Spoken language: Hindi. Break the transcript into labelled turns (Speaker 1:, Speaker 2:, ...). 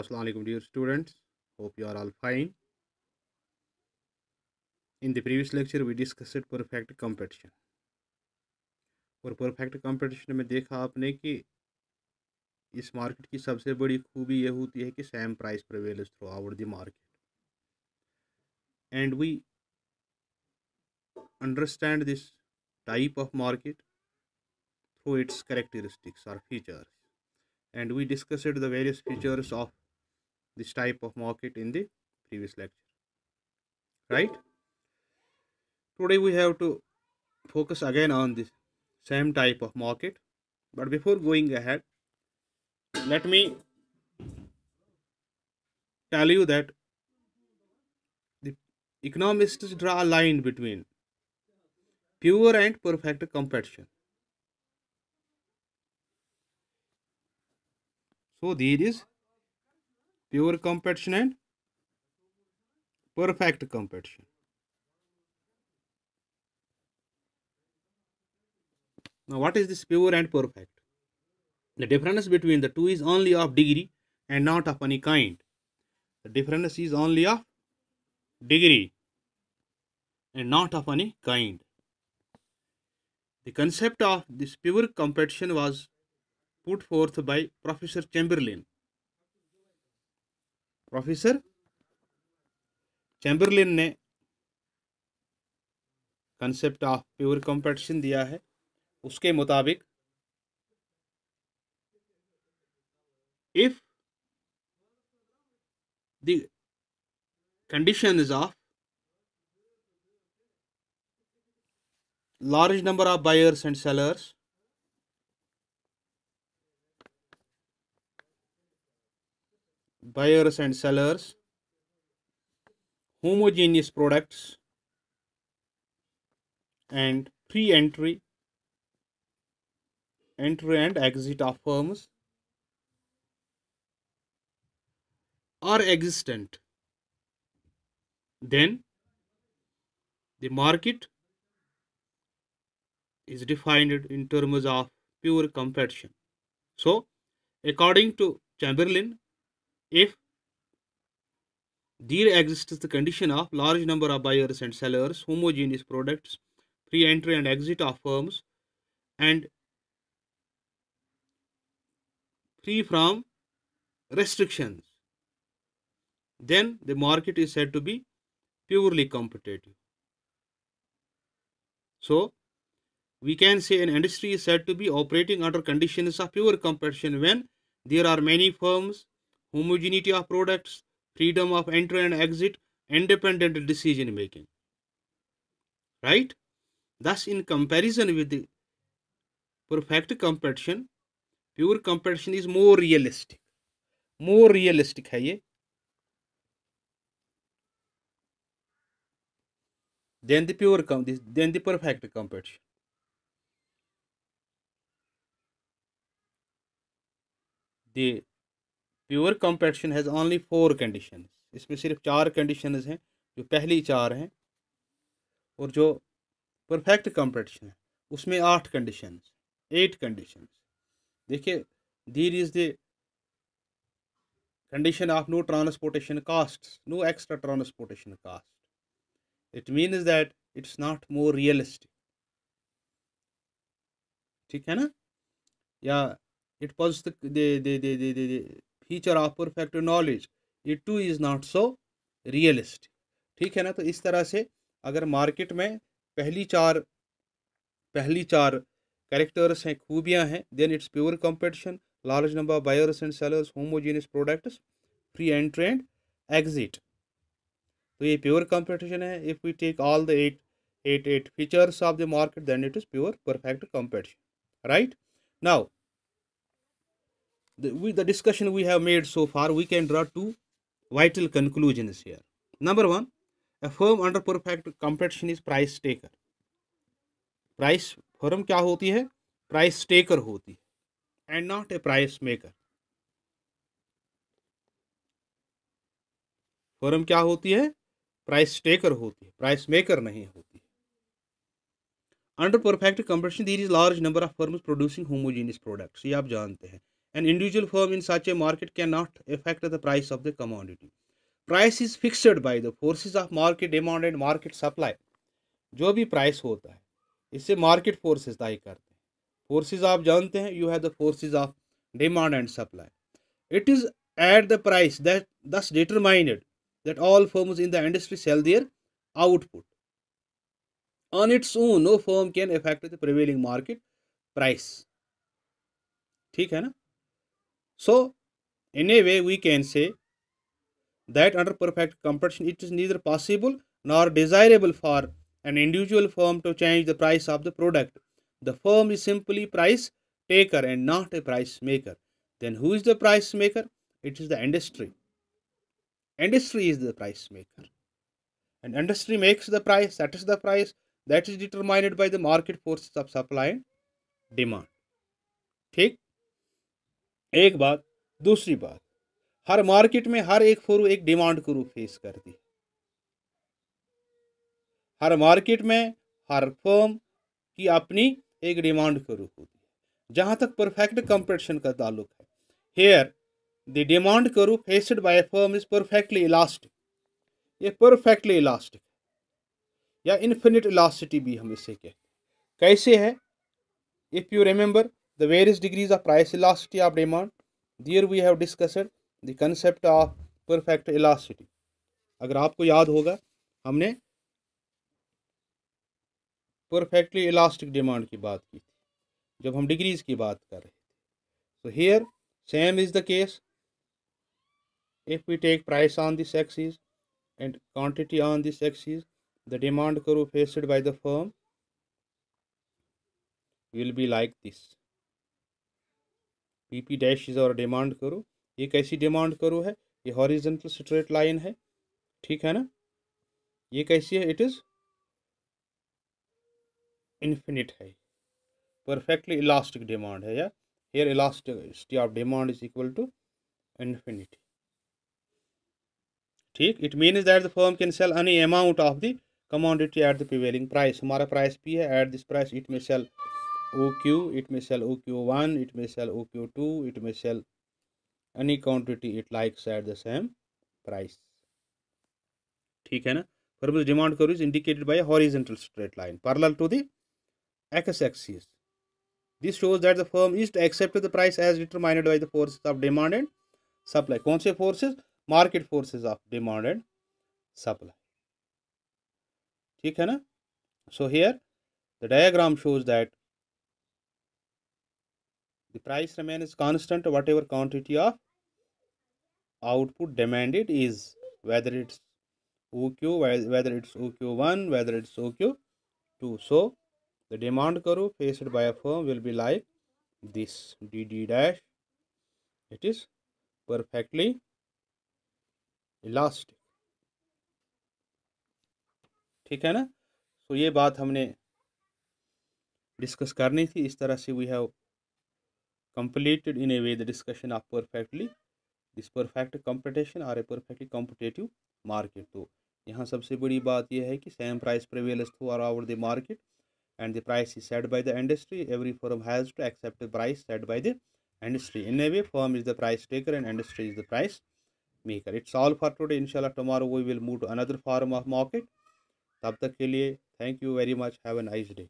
Speaker 1: Aslam dear students hope you are all fine in the previous lecture we discuss it perfect competition और परफेक्ट कंपटीशन में देखा आपने कि इस मार्केट की सबसे बड़ी खूबी यह होती है कि सेम प्राइस पर avail throughout the market and we understand this type of market through its characteristics और features and we discussed the various features of this type of market in the previous lecture right today we have to focus again on this same type of market but before going ahead let me tell you that the economists draw a line between pure and perfect competition so there is pure competition and perfect competition. Now, what is this pure and perfect? The difference between the two is only of degree and not of any kind. The difference is only of degree and not of any kind. The concept of this pure competition was put forth by Professor Chamberlain professor Chamberlin ने कंसेप्ट ऑफ प्योर कंपटीशन दिया है उसके मुताबिक if the condition is of large number of buyers and sellers buyers and sellers, homogeneous products, and free entry, entry and exit of firms are existent. Then the market is defined in terms of pure competition. So, according to Chamberlain, if there exists the condition of large number of buyers and sellers, homogeneous products, free entry and exit of firms, and free from restrictions, then the market is said to be purely competitive. So, we can say an industry is said to be operating under conditions of pure competition when there are many firms homogeneity of products, freedom of entry and exit, independent decision making. Right? Thus, in comparison with the perfect competition, pure competition is more realistic. More realistic ye? than the pure com than the perfect competition. The pure competition has only four condition इसमें सिर्फ चार कंडीशन हैं जो पहली चार हैं और जो परफेक्ट कंपटीशन है उसमें आठ कंडीशन एट कंडीशन देखिए there is the condition of no transportation cost no extra transportation cost it mean that it's not more realistic ठीक है ना या it pose the feature of perfect knowledge ये too is not so realist ठीक है ना तो इस तरह से अगर मार्केट में पहली चार पहली चार करेक्टर्स हैं खूबियाँ हैं then it's pure competition large number buyers and sellers homogeneous products free entry and exit तो ये प्योर कंपटीशन है if we take all the eight eight eight features of the market then it is pure perfect competition right now the, with the discussion we have made so far, we can draw two vital conclusions here. Number one, a firm under perfect competition is price taker. Price firm kya hoti hai Price taker hoti hai and not a price maker. Firm क्या होती है प्राइस टेकर होती है प्राइस मेकर नहीं होती है under perfect competition there is large number of firms producing homogeneous products ये आप जानते हैं An individual firm in such a market cannot affect the price of the commodity. Price is fixed by the forces of market demand and market supply. जो भी price होता है इससे market forces तय करते हैं Forces आप जानते हैं you have the forces of demand and supply. It is at the price that thus determined that all firms in the industry sell their output. On its own, no firm can affect the prevailing market price. ठीक है ना So, in a way, we can say that under perfect competition, it is neither possible nor desirable for an individual firm to change the price of the product. The firm is simply price taker and not a price maker. Then who is the price maker? It is the industry. Industry is the price maker. And industry makes the price, that is the price that is determined by the market forces of supply and demand. Take? एक बात दूसरी बात हर मार्केट में हर एक फोरू एक डिमांड को फेस करती है हर मार्केट में हर फर्म की अपनी एक डिमांड को होती है जहाँ तक परफेक्ट कंपटीशन का ताल्लुक है here the demand curve faced by firm is perfectly elastic ये परफेक्टली इलास्टिक या इन्फिनिट इलास्टिटी भी हम इसे कहते हैं कैसे है if you remember the various degrees of price elasticity of demand there we have discussed the concept of perfect elasticity agar aapko yaad hoga humne perfectly elastic demand ki baat ki thi jab hum degrees ki baat kar rahe थे so here same is the case if we take price on this axis and quantity on this axis the demand curve faced by the firm will be like this P P dash is और डिमांड करो ये कैसी डिमांड करो है ये हॉरिजेंटल स्ट्रेट लाइन है ठीक है ना ये कैसी है इट इज़ इन्फिनिट है परफेक्टली इलास्टिक डिमांड है या here elasticity of demand is equal to infinity ठीक it mean that the firm can sell any amount of the commodity at the prevailing price हमारा प्राइस पी है at this price it may sell OQ, it may sell OQ1, it may sell OQ2, it may sell any quantity it likes at the same price. For the demand curve is indicated by a horizontal straight line parallel to the x-axis. This shows that the firm is to accept the price as determined by the forces of demand and supply. Conce forces, market forces of demand and supply. So here the diagram shows that the price remains constant whatever quantity of output demanded is whether it's OQ whether it's OQ1 whether it's OQ2 so the demand curve faced by a firm will be like this DD dash it is perfectly elastic ठीक है ना तो so, ये बात हमने डिस्कस करनी थी इस तरह से we have completed in a way the discussion of perfectly this perfect competition or a perfectly competitive market तो यहाँ सबसे बड़ी बात यह है कि same price prevails throughout over the market and the price is set by the industry every firm has to accept the price set by the industry in a way firm is the price taker and industry is the price maker it's all for today inshallah tomorrow we will move to another form of market तब तक के लिए thank you very much have a nice day